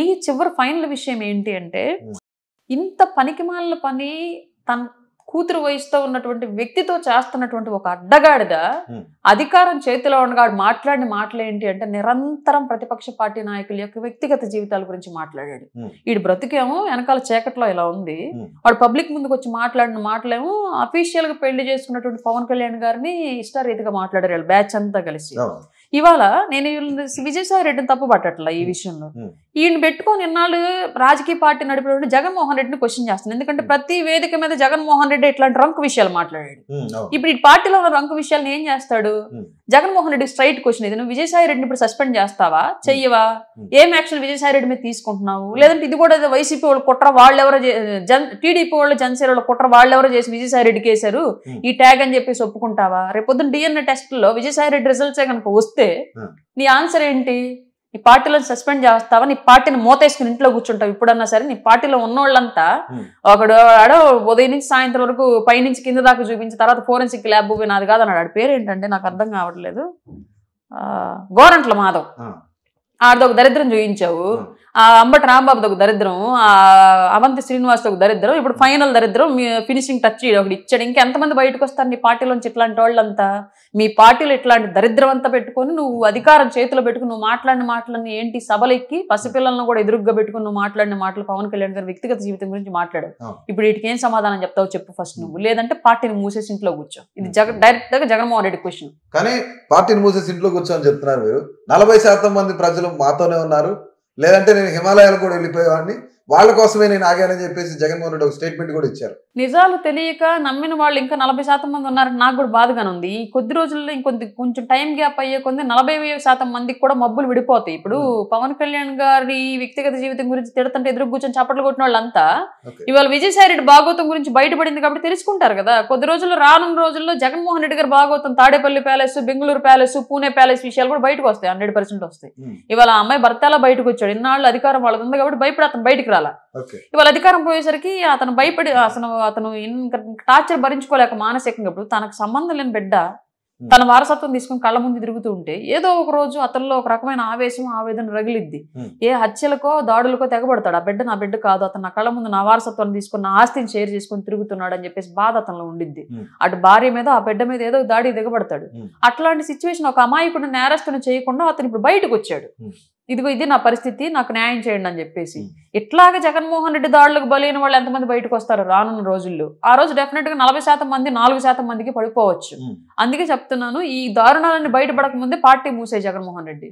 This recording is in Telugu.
ఈ చివరి ఫైనల్ విషయం ఏంటి అంటే ఇంత పనికిమాలిన పని తన కూతురు వయసుతో ఉన్నటువంటి వ్యక్తితో చేస్తున్నటువంటి ఒక అడ్డగాడిద అధికారం చేతిలో ఉండగా మాట్లాడిన మాటలు ఏంటి అంటే నిరంతరం ప్రతిపక్ష పార్టీ నాయకుల యొక్క వ్యక్తిగత జీవితాల గురించి మాట్లాడాడు వీడు బ్రతికేమో వెనకాల చీకట్లో ఇలా ఉంది వాడు పబ్లిక్ ముందుకు వచ్చి మాట్లాడిన మాటలేమో అఫీషియల్ గా పెళ్లి చేసుకున్నటువంటి పవన్ కళ్యాణ్ గారిని ఇష్టారీతిగా మాట్లాడారు బ్యాచ్ అంతా కలిసి ఇవాళ నేను విజయసాయి రెడ్డిని తప్పు పట్టట్ల ఈ విషయంలో ఈయన పెట్టుకొని ఇన్నాళ్ళు రాజకీయ పార్టీ నడిపేటువంటి జగన్మోహన్ రెడ్డిని క్వశ్చన్ చేస్తున్నాను ఎందుకంటే ప్రతి వేదిక మీద జగన్మోహన్ రెడ్డి ఇట్లాంటి రంకు విషయాలు మాట్లాడాడు ఇప్పుడు ఈ పార్టీలో ఉన్న రంకు విషయాలను ఏం చేస్తాడు జగన్మోహన్ రెడ్డి స్ట్రైట్ క్వశ్చన్ ఇది నువ్వు విజయసాయి రెడ్డిని ఇప్పుడు సస్పెండ్ చేస్తావా చెయ్యవా ఏం యాక్షన్ విజయసాయి రెడ్డి మీద తీసుకుంటున్నావు లేదంటే ఇది కూడా వైసీపీ వాళ్ళు కుట్ర వాళ్ళెవరో జన్ టీడీపీ వాళ్ళు జనసేన వాళ్ళు కుట్ర వాళ్ళెవరో చేసి విజయసాయి రెడ్డికి వేశారు ఈ ట్యాగ్ అని చెప్పేసి ఒప్పుకుంటావా రేపొద్దున డిఎన్ఏ టెస్ట్లో విజయసాయి రెడ్డి రిజల్ట్సే కనుక వస్తే అడిగితే నీ ఆన్సర్ ఏంటి నీ పార్టీలో సస్పెండ్ చేస్తావా నీ పార్టీని మూతేసుకుని ఇంట్లో కూర్చుంటావు ఇప్పుడన్నా సరే నీ పార్టీలో ఉన్నోళ్ళంతా ఒకడు ఆడో ఉదయం నుంచి సాయంత్రం వరకు పైనుంచి కింద దాకా చూపించి తర్వాత ఫోరెన్సిక్ ల్యాబ్ నాది కాదు అన్నాడు పేరు ఏంటంటే నాకు అర్థం కావట్లేదు గోరంట్ల మాధవ్ ఆడదొక దరిద్రం చూపించావు ఆ అంబటి రాంబాబుది ఒక దరిద్రం అవంతి శ్రీనివాస్ ఒక దరిద్రం ఇప్పుడు ఫైనల్ దరిద్రం మీ ఫినిషింగ్ టచ్ ఒకటి ఇచ్చాడు ఇంకెంతమంది బయటకు వస్తారు నీ పార్టీలోంచి ఇట్లాంటి వాళ్ళంతా మీ పార్టీలో ఇట్లాంటి దరిద్రం అంతా పెట్టుకొని నువ్వు అధికారం చేతిలో పెట్టుకుని నువ్వు మాట్లాడిన మాటలన్నీ ఏంటి సభలెక్కి పసిపిల్లలను కూడా ఎదురుగ్గా పెట్టుకుని నువ్వు మాట్లాడిన మాటలు పవన్ కళ్యాణ్ గారి వ్యక్తిగత జీవితం గురించి మాట్లాడు ఇప్పుడు వీటికి ఏం సమాధానం చెప్తావు చెప్పు ఫస్ట్ నువ్వు లేదంటే పార్టీని మూసేసి ఇంట్లో కూర్చో ఇది జగ డైరెక్ట్ గా జగన్మోహన్ రెడ్డి క్వశ్చన్ కానీ పార్టీని మూసేసి ఇంట్లో కూర్చో అని చెప్తున్నారు మీరు నలభై శాతం మంది ప్రజలు మాతోనే ఉన్నారు లేదంటే నేను హిమాలయాలు కూడా వెళ్ళిపోయేవాడిని వాళ్ళ కోసమే నేను ఆగానని చెప్పేసి జగన్మోహన్ రెడ్డి ఒక స్టేట్మెంట్ కూడా ఇచ్చారు నిజాలు తెలియక నమ్మిన వాళ్ళు ఇంకా నలభై శాతం మంది ఉన్నారని నాకు కూడా బాధగానే ఉంది ఈ కొద్ది రోజుల్లో ఇంకొంత కొంచెం టైం గ్యాప్ అయ్యే కొంది నలభై శాతం మందికి కూడా మబ్బులు విడిపోతాయి ఇప్పుడు hmm. పవన్ కళ్యాణ్ గారి వ్యక్తిగత జీవితం గురించి తిడుతుంటే ఎదురు కూర్చొని చప్పట్లు కొట్టిన వాళ్ళంతా ఇవాళ విజయసాయి రెడ్డి భాగోతం గురించి బయటపడింది కాబట్టి తెలుసుకుంటారు కదా కొద్ది రోజుల్లో రానున్న రోజుల్లో జగన్మోహన్ రెడ్డి గారు భాగోతం Tadepalli palace Bengaluru palace Pune palace విషయాలు కూడా బయటకు వస్తాయి హండ్రెడ్ వస్తాయి hmm. ఇవాళ అమ్మాయి భర్తలా బయటకు వచ్చాడు ఇన్నాళ్ళు అధికారం వాళ్ళది ఉంది కాబట్టి భయపడతాం బయటకు రాల ఇవాళ అధికారం పోయేసరికి అతను భయపడి అసలు అతను టార్చర్ భరించుకోలేక మానసికంగా ఇప్పుడు తనకు సంబంధం లేని బిడ్డ తన వారసత్వం తీసుకుని కళ్ళ ముందు తిరుగుతూ ఉంటే ఏదో ఒక రోజు అతనిలో ఒక రకమైన ఆవేశం ఆవేదన రగిలిద్ది ఏ హత్యలకో దాడులకో తెగబడతాడు ఆ బిడ్డ నా బిడ్డ కాదు అతను నా కళ్ళ ముందు నా వారసత్వాన్ని తీసుకుని నా ఆస్తిని షేర్ చేసుకుని తిరుగుతున్నాడు అని చెప్పేసి బాధ అతనిలో ఉండిద్ది అటు భార్య మీద ఆ బిడ్డ మీద ఏదో దాడి దిగబడతాడు అట్లాంటి సిచ్యువేషన్ ఒక అమాయకుడు నేరస్తుని చేయకుండా అతను ఇప్పుడు బయటకు వచ్చాడు ఇదిగో ఇది నా పరిస్థితి నాకు న్యాయం చేయండి అని చెప్పేసి ఇట్లాగే జగన్మోహన్ రెడ్డి దాడులకు బలైన వాళ్ళు ఎంతమంది బయటకు వస్తారు రానున్న రోజుల్లో ఆ రోజు డెఫినెట్ గా నలభై శాతం మంది నాలుగు శాతం మందికి పడిపోవచ్చు అందుకే చెప్తున్నాను ఈ దారుణాలన్నీ బయటపడక ముందే పార్టీ మూసే జగన్మోహన్ రెడ్డి